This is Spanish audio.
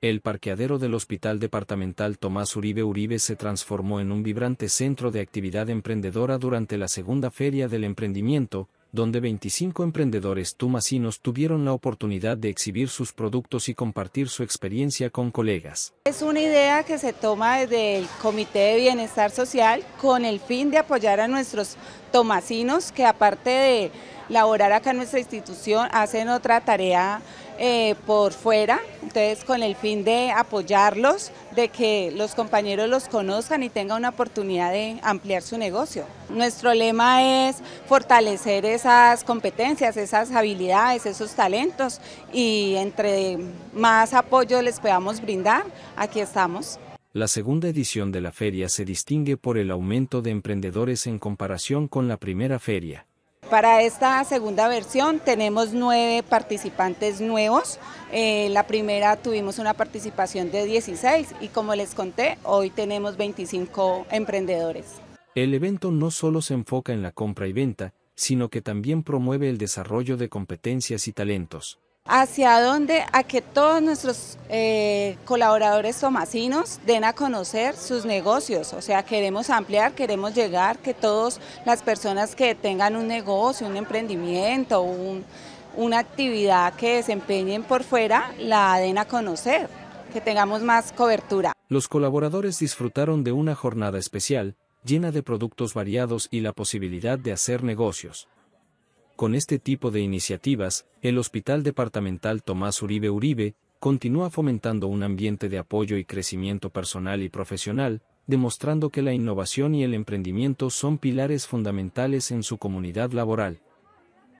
El parqueadero del Hospital Departamental Tomás Uribe Uribe se transformó en un vibrante centro de actividad emprendedora durante la segunda Feria del Emprendimiento, donde 25 emprendedores tomacinos tuvieron la oportunidad de exhibir sus productos y compartir su experiencia con colegas. Es una idea que se toma desde el Comité de Bienestar Social con el fin de apoyar a nuestros tomacinos que aparte de laborar acá en nuestra institución hacen otra tarea eh, por fuera, entonces con el fin de apoyarlos, de que los compañeros los conozcan y tengan una oportunidad de ampliar su negocio. Nuestro lema es fortalecer esas competencias, esas habilidades, esos talentos y entre más apoyo les podamos brindar, aquí estamos. La segunda edición de la feria se distingue por el aumento de emprendedores en comparación con la primera feria. Para esta segunda versión tenemos nueve participantes nuevos. la primera tuvimos una participación de 16 y como les conté, hoy tenemos 25 emprendedores. El evento no solo se enfoca en la compra y venta, sino que también promueve el desarrollo de competencias y talentos. ¿Hacia dónde? A que todos nuestros eh, colaboradores tomasinos den a conocer sus negocios. O sea, queremos ampliar, queremos llegar, que todas las personas que tengan un negocio, un emprendimiento, una actividad que desempeñen por fuera, la den a conocer, que tengamos más cobertura. Los colaboradores disfrutaron de una jornada especial, llena de productos variados y la posibilidad de hacer negocios. Con este tipo de iniciativas, el Hospital Departamental Tomás Uribe Uribe continúa fomentando un ambiente de apoyo y crecimiento personal y profesional, demostrando que la innovación y el emprendimiento son pilares fundamentales en su comunidad laboral.